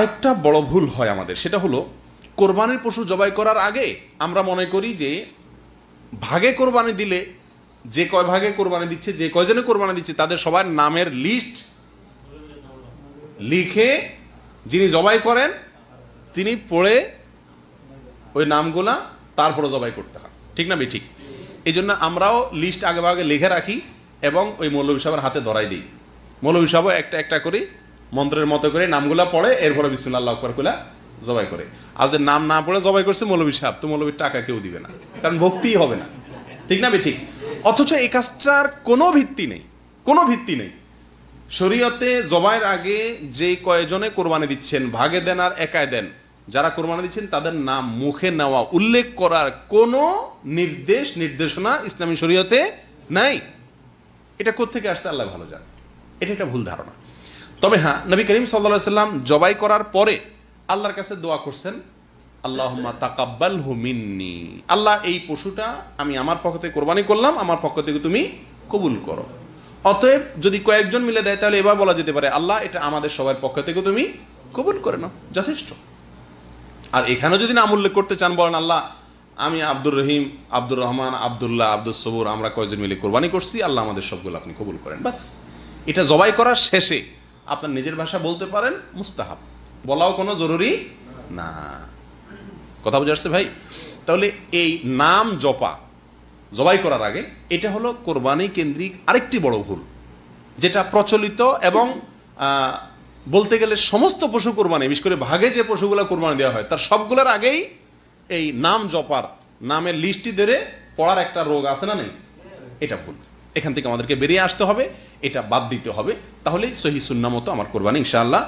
আরেকটা বড় ভুল হয় আমাদের সেটা হলো কোরবানির পশু জবাই করার আগে আমরা মনে করি যে ভাগে কোরবানি দিলে যে কয় ভাগে কোরবানি দিচ্ছে যে কয়জনে কোরবানি দিচ্ছে তাদের সবার নামের লিস্ট লিখে যিনি জবাই করেন তিনি পড়ে ওই নামগুলা তারপরে জবাই করতে হয় ঠিক না ঠিক এই জন্য আমরাও লিস্ট আগে ভাগে লিখে রাখি এবং ওই মৌলভী সাহেবের হাতে ধরাই দিই মৌলভী সাহেব একটা একটা করে মন্ত্রের মতো করে নামগুলা পড়ে এরপরে বিসমুল্লাহ আকবর কুলা জবাই করে আজ নাম না পড়ে জবাই করছে মৌলবী সাহেব তো মৌলবীর টাকা কেউ দিবে না কারণ ভক্তিই হবে না ঠিক না ঠিক অথচ এই কাজটার কোনো ভিত্তি নেই কোনো ভিত্তি নেই শরীয়তে জবাইয়ের আগে যে কয়জনে কোরবানি দিচ্ছেন ভাগে দেন আর একাই দেন যারা কোরবানি দিচ্ছেন তাদের নাম মুখে নেওয়া উল্লেখ করার কোনো নির্দেশ নির্দেশনা ইসলামী শরীয়তে নাই এটা কোথেকে আসছে আল্লাহ ভালো যান এটা একটা ভুল ধারণা তবে হ্যাঁ নবী করিম সাল্লা সাল্লাম জবাই করার পরে আল্লাহর কাছে দোয়া করছেন আল্লাহ তাকাব্বাল হুমিন্নি আল্লাহ এই পশুটা আমি আমার পক্ষ থেকে কোরবানি করলাম আমার পক্ষ থেকে তুমি কবুল করো অতএব যদি কয়েকজন মিলে দেয় তাহলে এবার বলা যেতে পারে আল্লাহ এটা আমাদের সবার পক্ষ থেকে তুমি কবুল করে নাও যথেষ্ট আর এখানেও যদি নাম উল্লেখ করতে চান বলেন আল্লাহ আমি আব্দুর রহিম আব্দুর রহমান আবদুল্লাহ আব্দুল সবুর আমরা কয়েকজন মিলে কোরবানি করছি আল্লাহ আমাদের সবগুলো আপনি কবুল করেন বাস এটা জবাই করার শেষে আপনার নিজের ভাষা বলতে পারেন মুস্তাহাব বলাও কোনো জরুরি না কথা বোঝা আসছে ভাই তাহলে এই নাম জপা জবাই করার আগে এটা হলো কোরবানি কেন্দ্রিক আরেকটি বড় ভুল যেটা প্রচলিত এবং বলতে গেলে সমস্ত পশু কোরবানি বিশেষ করে ভাগে যে পশুগুলো কোরবানি দেওয়া হয় তার সবগুলোর আগেই এই নাম জপার নামের লিস্টটি ধরে পড়ার একটা রোগ আছে না নেই এটা ভুল এখান থেকে আমাদেরকে বেরিয়ে আসতে হবে এটা বাদ দিতে হবে তাহলেই সহি সুন্নামতো আমার কোরবানি ইনশাআল্লাহ